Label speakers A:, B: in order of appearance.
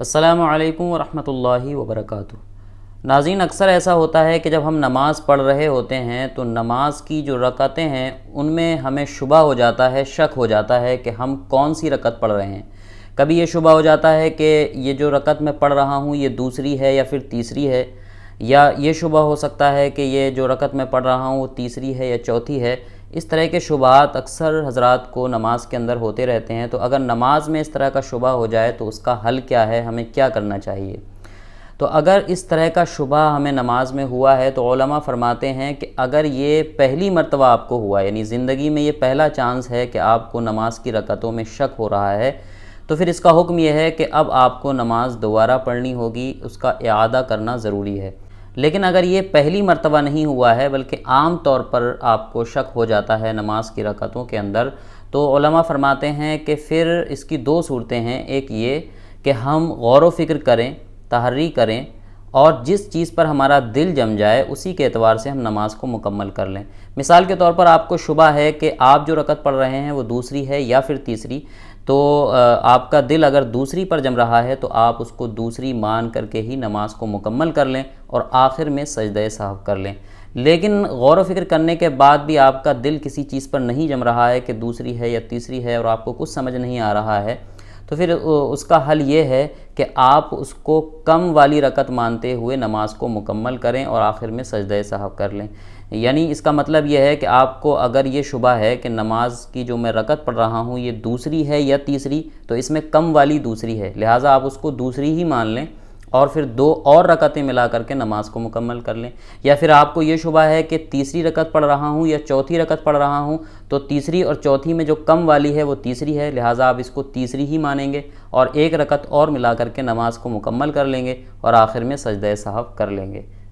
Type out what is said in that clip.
A: असलकम वरहल वबरक नाजीन अक्सर ऐसा होता है कि जब हम नमाज़ पढ़ रहे होते हैं तो नमाज की जो रकतें हैं उनमें हमें शुबा हो जाता है शक हो जाता है कि हम कौन सी रकत पढ़ रहे हैं कभी ये शुबा हो जाता है कि ये जो रकत मैं पढ़ रहा हूँ ये दूसरी है या फिर तीसरी है या ये शुबा हो सकता है कि ये जो रकत मैं पढ़ रहा हूँ वो तीसरी है या चौथी है इस तरह के शुबात अक्सर हजरात को नमाज के अंदर होते रहते हैं तो अगर नमाज में इस तरह का शुबा हो जाए तो उसका हल क्या है हमें क्या करना चाहिए तो अगर इस तरह का शुबा हमें नमाज में हुआ है तो ओलमा फरमाते हैं कि अगर ये पहली मरतबा आपको हुआ यानी ज़िंदगी में ये पहला चांस है कि आपको नमाज की रकतों में शक हो रहा है तो फिर इसका हुक्म यह है कि अब आपको नमाज दोबारा पढ़नी होगी उसका अदा करना ज़रूरी है लेकिन अगर ये पहली मरतबा नहीं हुआ है बल्कि आम तौर पर आपको शक हो जाता है नमाज की रकतों के अंदर तो फरमाते हैं कि फिर इसकी दो सूरतें हैं एक ये कि हम गौर फिक्र करें तहरी करें और जिस चीज़ पर हमारा दिल जम जाए उसी के एतबार से हम नमाज को मुकम्मल कर लें मिसाल के तौर पर आपको शुबा है कि आप जो रकत पढ़ रहे हैं वो दूसरी है या फिर तीसरी तो आपका दिल अगर दूसरी पर जम रहा है तो आप उसको दूसरी मान करके ही नमाज को मुकम्मल कर लें और आखिर में सजद साहब कर लें लेकिन गौर फिक्र करने के बाद भी आपका दिल किसी चीज़ पर नहीं जम रहा है कि दूसरी है या तीसरी है और आपको कुछ समझ नहीं आ रहा है तो फिर उसका हल ये है कि आप उसको कम वाली रकत मानते हुए नमाज को मुकम्मल करें और आखिर में सजद साहब कर लें यानी इसका मतलब यह है कि आपको अगर ये शुबा है कि नमाज की जो मैं रकत पढ़ रहा हूँ ये दूसरी है या तीसरी तो इसमें कम वाली दूसरी है लिहाजा आप उसको दूसरी ही मान लें और फिर दो और रकतें मिला करके नमाज को मुकम्मल कर लें या फिर आपको ये शुबा है कि तीसरी रकत पढ़ रहा हूँ या चौथी रकत पढ़ रहा हूँ तो तीसरी और चौथी में जो कम वाली है वो तीसरी है लिहाजा आप इसको तीसरी ही मानेंगे और एक रकत और मिला करके नमाज को मुकम्मल कर लेंगे और आखिर में सजद साहब कर लेंगे